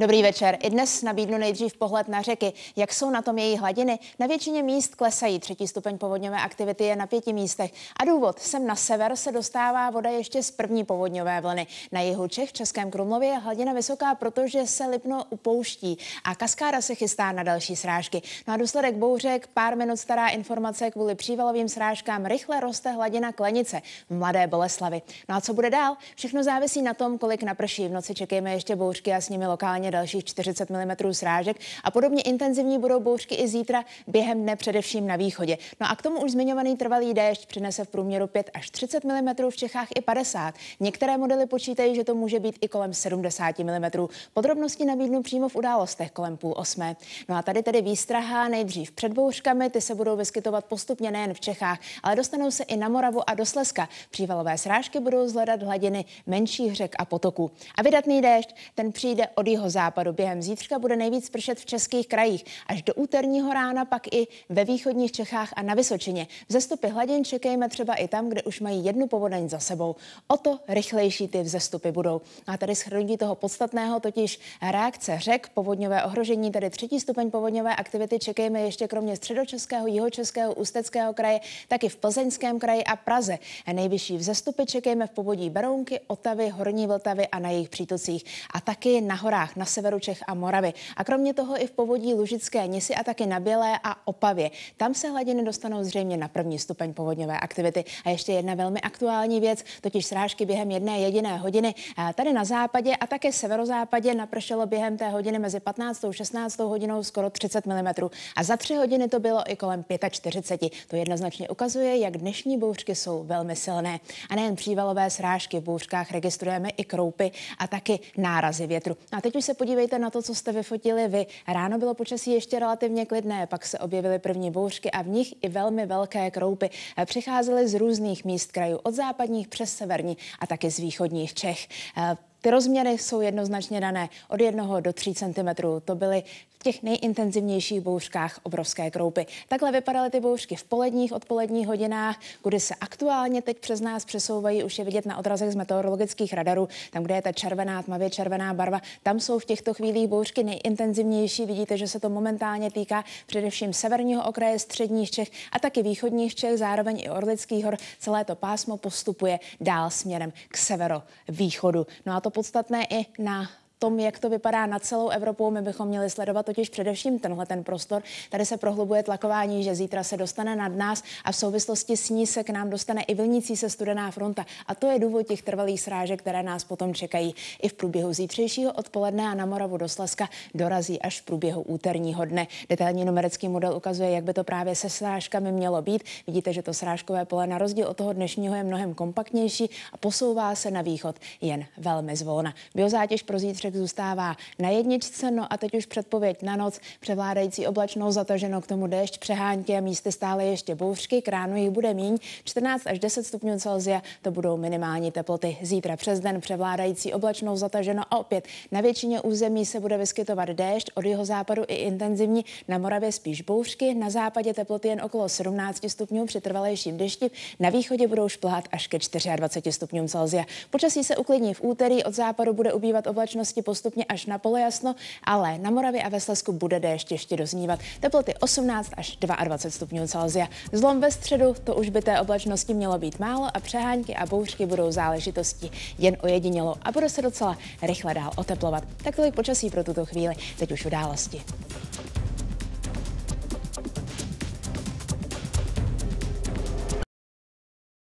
Dobrý večer. I dnes nabídnu nejdřív pohled na řeky. Jak jsou na tom její hladiny? Na většině míst klesají. Třetí stupeň povodňové aktivity je na pěti místech. A důvod, sem na sever se dostává voda ještě z první povodňové vlny. Na jihu Čech, v Českém Krumlově, je hladina vysoká, protože se Lipno upouští a kaskáda se chystá na další srážky. No důsledek bouřek, pár minut stará informace kvůli přívalovým srážkám, rychle roste hladina Klenice v Mladé Boleslavy. No a co bude dál? Všechno závisí na tom, kolik naprší. V noci čekejme ještě bouřky a s nimi lokálně Vlastně dalších 40 mm srážek a podobně intenzivní budou bouřky i zítra během dne především na východě. No a k tomu už zmiňovaný trvalý déšť přinese v průměru 5 až 30 mm v Čechách i 50. Některé modely počítají, že to může být i kolem 70 mm. Podrobnosti nabídnu přímo v událostech kolem půl osmé. No a tady tedy výstraha nejdřív před bouřkami, ty se budou vyskytovat postupně nejen v Čechách, ale dostanou se i na Moravu a do Slezska. Přívalové srážky budou zhledat hladiny menších řek a potoků. A vydatný déšť, ten přijde od jeho zá západu. Během zítřka bude nejvíc pršet v českých krajích. Až do úterního rána pak i ve východních Čechách a na Vysočině. Vzestupy hladin čekejme třeba i tam, kde už mají jednu povodeň za sebou. O to rychlejší ty vzestupy budou. A tady schrnutí toho podstatného, totiž reakce řek, povodňové ohrožení, tedy třetí stupeň povodňové aktivity čekejme ještě kromě středočeského, jihočeského, ústeckého kraje, tak i v plzeňském kraji a Praze. Nejvyšší vzestupy čekejme v povodí Berounky, Otavy, Horní Vltavy a na jejich přítocích. A taky na horách na severu Čech a Moravy. A kromě toho i v povodí Lužické Nisy a taky na Bělé a Opavě. Tam se hladiny dostanou zřejmě na první stupeň povodňové aktivity. A ještě jedna velmi aktuální věc, totiž srážky během jedné jediné hodiny eh, tady na západě a také severozápadě napršelo během té hodiny mezi 15. a 16. hodinou skoro 30 mm. A za tři hodiny to bylo i kolem 45. To jednoznačně ukazuje, jak dnešní bouřky jsou velmi silné. A nejen přívalové srážky v bouřkách registrujeme i kroupy a taky nárazy větru. A teď už se se podívejte na to, co jste vyfotili vy. Ráno bylo počasí ještě relativně klidné, pak se objevily první bouřky a v nich i velmi velké kroupy. Eh, přicházely z různých míst krajů, od západních přes severní a taky z východních Čech. Eh, ty rozměry jsou jednoznačně dané od 1 do 3 cm. To byly v těch nejintenzivnějších bouřkách obrovské kroupy. Takhle vypadaly ty bouřky v poledních, odpoledních hodinách, kudy se aktuálně teď přes nás přesouvají, už je vidět na odrazech z meteorologických radarů, tam, kde je ta červená, tmavě červená barva, tam jsou v těchto chvílích bouřky nejintenzivnější. Vidíte, že se to momentálně týká především severního okraje, středních Čech a taky východních Čech, zároveň i Orlických hor. Celé to pásmo postupuje dál směrem k severovýchodu. No a to to podstatné i na tom, jak to vypadá na celou Evropu, my bychom měli sledovat totiž především tenhle ten prostor. Tady se prohlubuje tlakování, že zítra se dostane nad nás a v souvislosti s ní se k nám dostane i vlnící se studená fronta. A to je důvod těch trvalých srážek, které nás potom čekají. I v průběhu zítřejšího odpoledne a na Moravu do Slezska dorazí až v průběhu úterního dne. Detailní numerický model ukazuje, jak by to právě se srážkami mělo být. Vidíte, že to srážkové pole na rozdíl od toho dnešního je mnohem kompaktnější a posouvá se na východ jen velmi zvolna. Biozátěž pro zítře dnešek zůstává na jedničce, no a teď už předpověď na noc, převládající oblačnou zataženo k tomu déšť, přehánky a místy stále ještě bouřky, kránu jich bude míň, 14 až 10 stupňů Celsia, to budou minimální teploty. Zítra přes den převládající oblačnou zataženo a opět na většině území se bude vyskytovat déšť, od jeho západu i intenzivní, na Moravě spíš bouřky, na západě teploty jen okolo 17 stupňů při trvalejším dešti, na východě budou šplhat až ke 24 stupňům Celsia. Počasí se uklidní v úterý, od západu bude ubývat oblačnosti oblasti postupně až na polojasno, ale na Moravě a ve Slesku bude déšť ještě doznívat. Teploty 18 až 22 stupňů Celsia. Zlom ve středu to už by té oblačnosti mělo být málo a přeháňky a bouřky budou záležitostí jen ojedinělo a bude se docela rychle dál oteplovat. Tak tolik počasí pro tuto chvíli, teď už události.